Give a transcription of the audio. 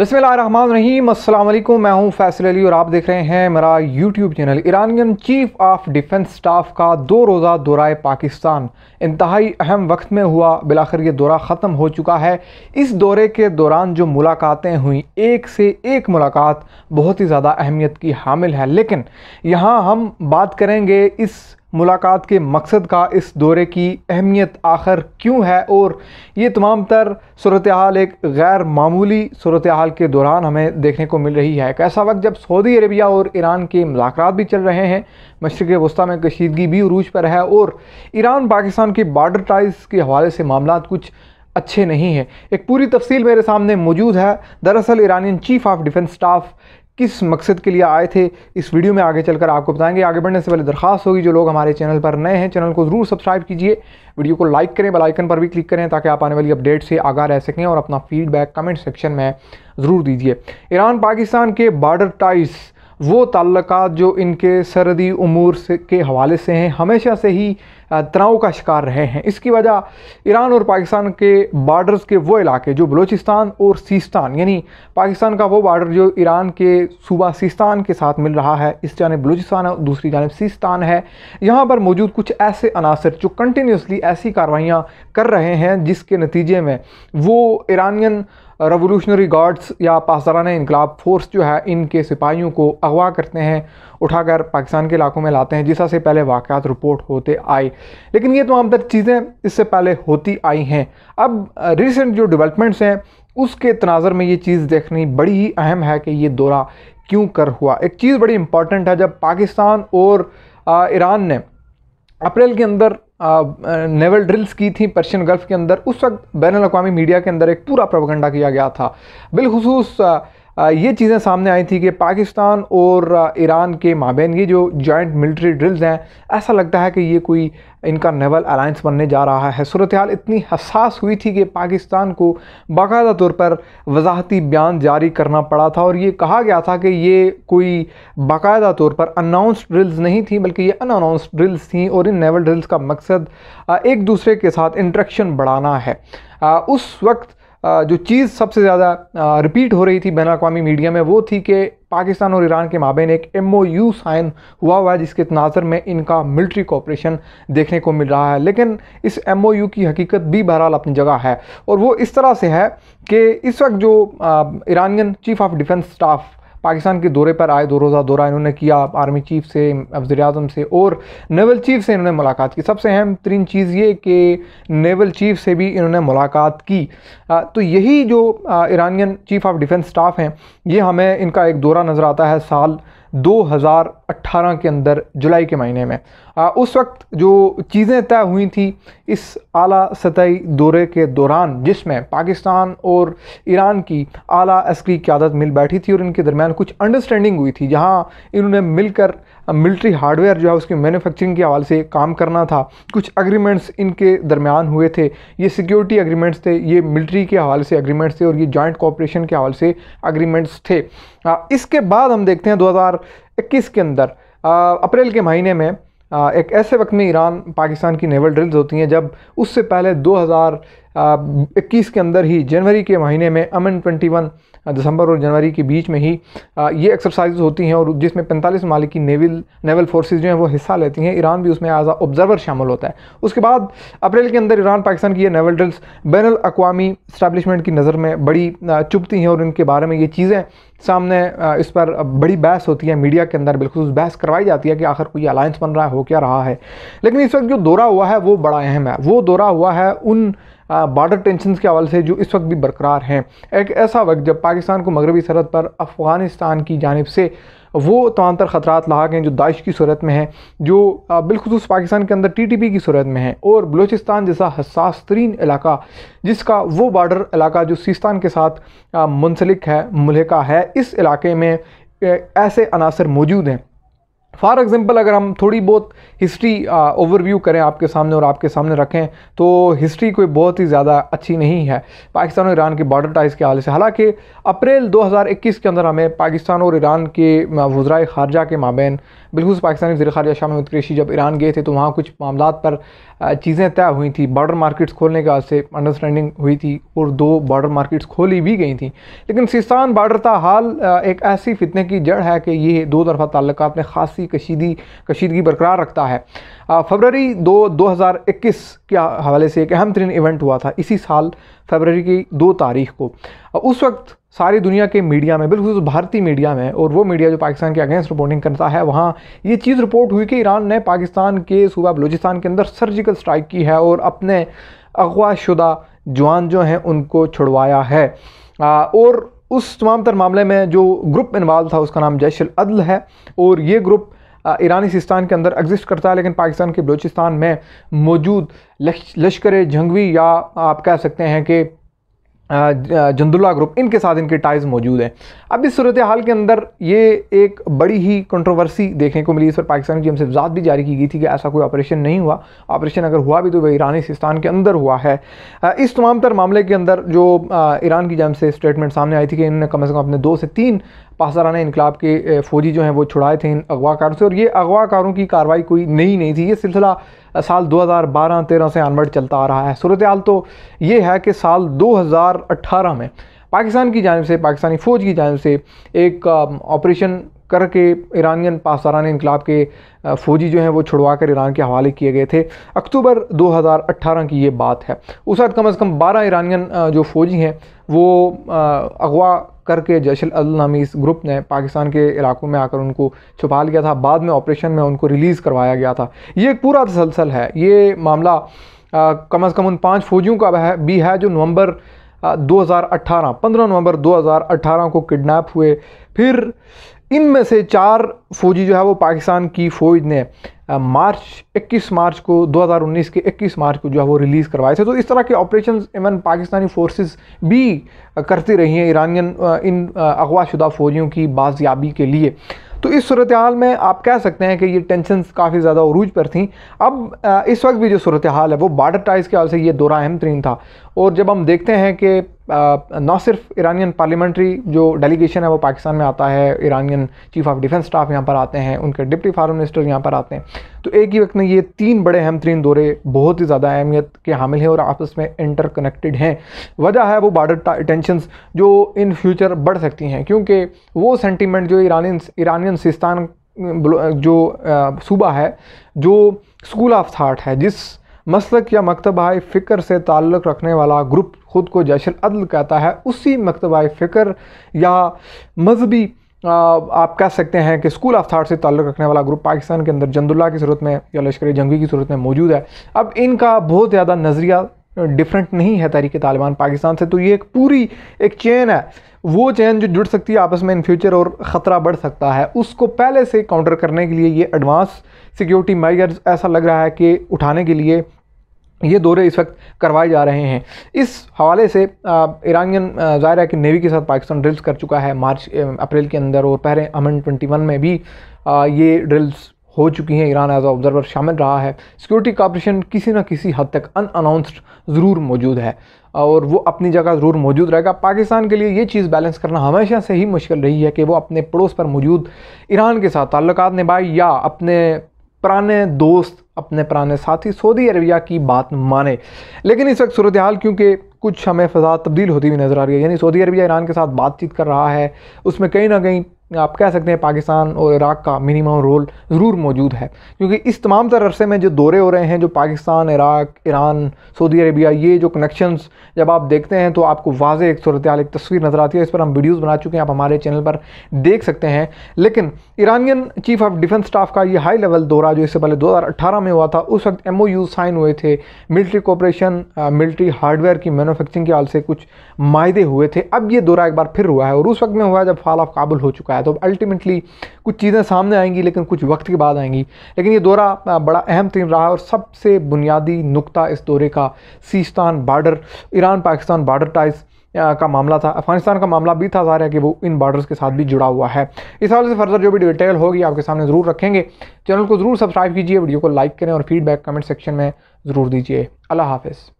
अस्सलाम वालेकुम मैं हूं फैसल अली और आप देख रहे हैं मेरा YouTube channel Iranian chief of defence staff का दो रोज़ा दौरा पाकिस्तान इंतहाई अहम वक्त में हुआ बिलाखिर ये दौरा ख़त्म हो चुका है इस दौरे के दौरान जो मुलाकातें हुई एक से एक मुलाकात बहुत ही ज़्यादा अहमियत की हामिल है लेकिन यहाँ हम बात करेंगे इस मुलाकात के मकसद का इस दौरे की अहमियत आखिर क्यों है और ये तमाम तर सूरत हाल एक गैर मामूली सूरत हाल के दौरान हमें देखने को मिल रही है एक ऐसा वक्त जब सऊदी अरबिया और ईरान के मुलाकात भी चल रहे हैं मशरक़ वस्ती में कशीदगी भी उरूज पर है और ईरान पाकिस्तान के बार्डर टाइज के हवाले से मामला कुछ अच्छे नहीं हैं एक पूरी तफसील मेरे सामने मौजूद है दरअसल Iranian chief of defence staff किस मकसद के लिए आए थे इस वीडियो में आगे चलकर आपको बताएंगे आगे बढ़ने से पहले दरखास्त होगी जो लोग हमारे चैनल पर नए हैं चैनल को ज़रूर सब्सक्राइब कीजिए वीडियो को लाइक करें बेल आइकन पर भी क्लिक करें ताकि आप आने वाली अपडेट से आगाह रह सकें और अपना फीडबैक कमेंट सेक्शन में ज़रूर दीजिए ईरान पाकिस्तान के बार्डर टाइज़ वो ताल्लक जो इनके सरदी अमूर से के हवाले से हैं हमेशा से ही तनाव का शिकार रहे हैं इसकी वजह ईरान और पाकिस्तान के बॉर्डर्स के वो इलाके जो बलूचिस्तान और सीस्तान यानी पाकिस्तान का वो बार्डर जो ईरान के सूबा सीस्तान के साथ मिल रहा है इस जानब बलूचिस्तान है दूसरी जानब सीस्तान है यहाँ पर मौजूद कुछ ऐसे अनासर जो कंटिन्यूसली ऐसी कार्रवाइयाँ कर रहे हैं जिसके नतीजे में वो ईरानियन रेवोल्यूशनरी गार्ड्स या पासदारान इनकलाब फोर्स जो है इनके सिपाहियों को अगवा करते हैं उठाकर पाकिस्तान के इलाकों में लाते हैं जिसा से पहले वाक़त रिपोर्ट होते आए लेकिन ये तमाम तर चीज़ें इससे पहले होती आई हैं अब रिसेंट जो डेवलपमेंट्स हैं उसके तनाजर में ये चीज़ देखनी बड़ी ही अहम है कि ये दौरा क्यों कर हुआ एक चीज़ बड़ी इंपॉर्टेंट है जब पाकिस्तान और ईरान ने अप्रैल के अंदर नेवल ड्रिल्स की थी पर्शियन गल्फ़ के अंदर उस वक्त बैन अवी मीडिया के अंदर एक पूरा प्रवगंडा किया गया था बिलखसूस ये चीज़ें सामने आई थी कि पाकिस्तान और ईरान के माबेन ये जो जॉइंट मिलिट्री ड्रिल्स हैं ऐसा लगता है कि ये कोई इनका नेवल अलायंस बनने जा रहा है सूरत हाल इतनी हसास हुई थी कि पाकिस्तान को बाकायदा तौर पर वजाहती बयान जारी करना पड़ा था और ये कहा गया था कि ये कोई बाकायदा तौर पर अनाउंस ड्रिल्स नहीं थी बल्कि ये अनाउंस ड्रिल्स थी और इन नेवल ड्रिल्स का मकसद एक दूसरे के साथ इंट्रेक्शन बढ़ाना है उस वक्त जो चीज़ सबसे ज़्यादा रिपीट हो रही थी बैन अवी मीडिया में वो थी कि पाकिस्तान और ईरान के माबेन एक एम ओ यू साइन हुआ हुआ है जिसके तनाजर में इनका मिलिट्री कॉपरेशन देखने को मिल रहा है लेकिन इस एम ओ यू की हकीकत भी बहरहाल अपनी जगह है और वो इस तरह से है कि इस वक्त जो Iranian chief of defence staff Pakistan के दौरे पर आए दो रोज़ा दौरा इन्होंने किया आर्मी चीफ से वजी अजम से और नेवल चीफ से इन्होंने मुलाकात की सबसे अहम तरीन चीज़ ये कि नेवल चीफ से भी इन्होंने मुलाकात की आ, तो यही जो Iranian chief of defence staff हैं ये हमें इनका एक दौरा नज़र आता है साल 2018 के अंदर जुलाई के महीने में आ, उस वक्त जो चीज़ें तय हुई थी इस आला सतही दौरे के दौरान जिसमें पाकिस्तान और ईरान की आला अस्करी क्यादत मिल बैठी थी और इनके दरमियान कुछ अंडरस्टैंडिंग हुई थी जहां इन्होंने मिलकर मिलिट्री हार्डवेयर जो है उसकी मैन्युफैक्चरिंग के हवाले से काम करना था कुछ अग्रीमेंट्स इनके दरमियान हुए थे ये सिक्योरिटी अग्रीमेंट्स थे ये मिलिट्री के हवाले से अग्रीमेंट्स थे और ये जॉइंट कॉपरेशन के हवाले से अग्रीमेंट्स थे इसके बाद हम देखते हैं दो के अंदर अप्रैल के महीने में एक ऐसे वक्त में ईरान पाकिस्तान की नेवल ड्रिल्स होती हैं जब उससे पहले दो 21 के अंदर ही जनवरी के महीने में अमन 21 दिसंबर और जनवरी के बीच में ही ये एक्सरसाइज होती हैं और जिसमें पैंतालीस मालिक की नेवल नेवल फोर्सेज जो हैं वो हिस्सा लेती हैं ईरान भी उसमें एज आ ऑब्जर्वर शामिल होता है उसके बाद अप्रैल के अंदर ईरान पाकिस्तान की ये नेवल ड्रिल्स बैन अवी इस्टबलिशमेंट की नज़र में बड़ी चुभती हैं और इनके बारे में ये चीज़ें सामने इस पर बड़ी बहस होती है मीडिया के अंदर बिलखसूस बहस करवाई जाती है कि आखिर कोई अलायंस बन रहा है हो क्या रहा है लेकिन इस वक्त जो दौरा हुआ है वो बड़ा अहम है वो दौरा हुआ है उन बॉर्डर टेंशन के हवाले से जो इस वक्त भी बरकरार हैं एक ऐसा वक्त जब पाकिस्तान को मगरबी सरहद पर अफ़गानिस्तान की जानब से वो तमाम तर खतरा लाक हैं जो दाइश की सूरत में हैं जो बिलखसूस पाकिस्तान के अंदर टी टी पी की सूरत में है और बलूचिस्तान जैसा हसास तरीन इलाका जिसका वो बॉर्डर इलाका जो सिस्तान के साथ मुंसलिक है मुलहका है इस इलाके में ऐसे अनासर मौजूद हैं फॉर एग्ज़ाम्पल अगर हम थोड़ी बहुत हिस्ट्री ओवरव्यू करें आपके सामने और आपके सामने रखें तो हिस्ट्री कोई बहुत ही ज़्यादा अच्छी नहीं है पाकिस्तान और ईरान के बॉर्डर टाइज के हवाले से हालांकि अप्रैल 2021 के अंदर हमें पाकिस्तान और ईरान के वज्राए ख़ारजा के माबेन बिलखूस पाकिस्तानी वजी खारजा शाह महमूद क्रेशी जब ईरान गए थे तो वहाँ कुछ मामला पर चीज़ें तय हुई थी बॉर्डर मार्केट्स खोलने के वास्ते अंडरस्टैंडिंग हुई थी और दो बॉर्डर मार्केट्स खोली भी गई थी लेकिन सिस्तान बॉर्डर का हाल एक ऐसी फितने की जड़ है कि ये दो तरफा तल्लक में खासी कशीदी कशीदगी बरकरार रखता है फरवरी दो दो हज़ार इक्कीस के हवाले से एक अहम तरीन इवेंट हुआ था इसी साल फरवरी की दो तारीख को उस वक्त सारी दुनिया के मीडिया में बिल्कुल भारतीय मीडिया में और वो मीडिया जो पाकिस्तान के अगेंस्ट रिपोर्टिंग करता है वहाँ ये चीज़ रिपोर्ट हुई कि ईरान ने पाकिस्तान के सूबा बलूचिस्तान के अंदर सर्जिकल स्ट्राइक की है और अपने अगवा शुदा जवान जो हैं उनको छुड़वाया है आ, और उस तमाम तर मामले में जो ग्रुप इन्वाल्व था उसका नाम जैश अदल है और ये ग्रुप ईरानी सिस्तान के अंदर एग्जिस्ट करता है लेकिन पाकिस्तान के बलूचिस्तान में मौजूद लश्कर जंगवी या आप कह सकते हैं कि जंदुल्ला ग्रुप इनके साथ इनके टाइज मौजूद हैं अब इस सूरत हाल के अंदर ये एक बड़ी ही कंट्रोवर्सी देखने को मिली इस पर पाकिस्तान की हमसे भी जारी की गई थी कि ऐसा कोई ऑपरेशन नहीं हुआ ऑपरेशन अगर हुआ भी तो वह ईरानी सिस्तान के अंदर हुआ है इस तमाम तर मामले के अंदर जो ईरान की जम से स्टेटमेंट सामने आई थी कि इन्होंने कम अज़ कम अपने दो से तीन पासाराना इनकलाब के फ़ौजी जो हैं वो छुड़ाए थे इन अगवाकारों से और ये अगवाकारों की कार्रवाई कोई नई नहीं थी ये सिलसिला साल 2012-13 से आनवर्ड चलता आ रहा है सूरत हाल तो ये है कि साल 2018 में पाकिस्तान की जानब से पाकिस्तानी फ़ौज की जानब से एक ऑपरेशन करके ईरानियन पासदारान इनकलाब के फ़ौजी जो हैं वो छुड़वा कर ईरान के हवाले किए गए थे अक्टूबर 2018 की ये बात है उस वक्त कम अज़ कम 12 ईरानियन जो फ़ौजी हैं वो अगवा करके जैशल अल नामी इस ग्रुप ने पाकिस्तान के इलाकों में आकर उनको छुपा लिया था बाद में ऑपरेशन में उनको रिलीज़ करवाया गया था ये एक पूरा तसलसल है ये मामला कम अज़ कम उन पाँच फ़ौजियों का है भी है जो नवंबर 2018 15 नवंबर 2018 को किडनैप हुए फिर इनमें से चार फौजी जो है वो पाकिस्तान की फौज ने मार्च 21 मार्च को 2019 के 21 मार्च को जो है वो रिलीज़ करवाए थे तो इस तरह के ऑपरेशन इवन पाकिस्तानी फोर्सेस भी करती रही हैं ईरानियन इन अगवाशुदा फौजियों की बाजियाबी के लिए तो इस सूरत हाल में आप कह सकते हैं कि ये टेंशन काफ़ी ज़्यादा अरूज पर थी अब इस वक्त भी जो सूरत हाल है वो बार्डर टाइज के हाल से ये दौरा अहम तरीन था और जब हम देखते हैं कि न सिर्फ ईरानियन पार्लियामेंट्री जो डेलीगेशन है वो पाकिस्तान में आता है Iranian chief of defence staff यहाँ पर आते हैं उनके डिप्टी फॉरन मिनिस्टर यहाँ पर आते हैं तो एक ही वक्त में ये तीन बड़े अहम तरीन दौरे बहुत ही ज़्यादा अहमियत के हामिल हैं और आपस में इंटर कनेक्टेड हैं वजह है वो बार्डर टेंशनस जो इन फ्यूचर बढ़ सकती हैं क्योंकि वो सेंटिमेंट जो ईरानियन ईरानियन सिस्तान जो सूबा है जो स्कूल ऑफ थाट है जिस मसलक या मकतबाई फ़िक्र से ताल्लुक़ रखने वाला ग्रुप ख़ुद को जैशल अदल कहता है उसी मकतबाई फ़िक्र या मजहबी आप कह सकते हैं कि स्कूल ऑफ थाट से ताल्लुक़ रखने वाला ग्रुप पाकिस्तान के अंदर जंदुल्ला की सूरत में या लश्कर जंगी की सूरत में मौजूद है अब इनका बहुत ज़्यादा नज़रिया डिफरेंट नहीं है तहरीक तालिबान पाकिस्तान से तो ये एक पूरी एक चेन है वो चैन जो जुड़ सकती है आपस में इन फ्यूचर और ख़तरा बढ़ सकता है उसको पहले से काउंटर करने के लिए ये एडवांस सिक्योरिटी मेजर्स ऐसा लग रहा है कि उठाने के लिए ये दौरे इस वक्त करवाए जा रहे हैं इस हवाले से ईरानियन ज़ाहिर है कि नेवी के साथ पाकिस्तान ड्रिल्स कर चुका है मार्च अप्रैल के अंदर और पहले अमन वन में भी आ, ये ड्रिल्स हो चुकी हैं ईरान एज ऑब्जर्वर शामिल रहा है सिक्योरिटी कॉपरेशन किसी ना किसी हद तक अनाउंसड ज़रूर मौजूद है और वो अपनी जगह ज़रूर मौजूद रहेगा पाकिस्तान के लिए ये चीज़ बैलेंस करना हमेशा से ही मुश्किल रही है कि वो अपने पड़ोस पर मौजूद ईरान के साथ ताल्लुक निभाए या अपने पुराने दोस्त अपने पुराने साथी सऊदी अरबिया की बात माने लेकिन इस वक्त सूरत हाल क्योंकि कुछ हमें फजा तब्दील होती हुई नज़र आ रही है यानी सऊदी अरबिया ईरान के साथ बातचीत कर रहा है उसमें कहीं ना कहीं आप कह सकते हैं पाकिस्तान और इराक़ का मिनिमम रोल ज़रूर मौजूद है क्योंकि इस तमाम तर अरसे में जो दौरे हो रहे हैं जो Pakistan Iraq Iran Saudi Arabia जो कनेक्शंस जब आप देखते हैं तो आपको वाज एक सूरत एक तस्वीर नज़र आती है इस पर हम वीडियोज़ बना चुके हैं आप हमारे चैनल पर देख सकते हैं लेकिन Iranian chief of defence staff का ये हाई लेवल दौरा जो इससे पहले दो में हुआ था उस वक्त एम साइन हुए थे मिल्ट्री कॉपरेशन मिल्ट्री हार्डवेयर की मैनुफैक्चरिंग के हाल से कुछ माहे हुए थे अब ये दौरा एक बार फिर हुआ है और उस वक्त में हुआ है जब फाल ऑफ काबुल हो चुका है आया तो अल्टीमेटली कुछ चीज़ें सामने आएंगी लेकिन कुछ वक्त के बाद आएंगी लेकिन ये दौरा बड़ा अहम तीन रहा और सबसे बुनियादी नुकता इस दौरे का Sistan border Iran Pakistan border ties का मामला था अफगानिस्तान का मामला भी था ज़ाहिर है कि वो इन बॉर्डर्स के साथ भी जुड़ा हुआ है इस हवाले से फर्दर जो भी डिटेल होगी आपके सामने ज़रूर रखेंगे चैनल को ज़रूर सब्सक्राइब कीजिए वीडियो को लाइक करें और फीडबैक कमेंट सेक्शन में ज़रूर दीजिए अल्लाह हाफिज़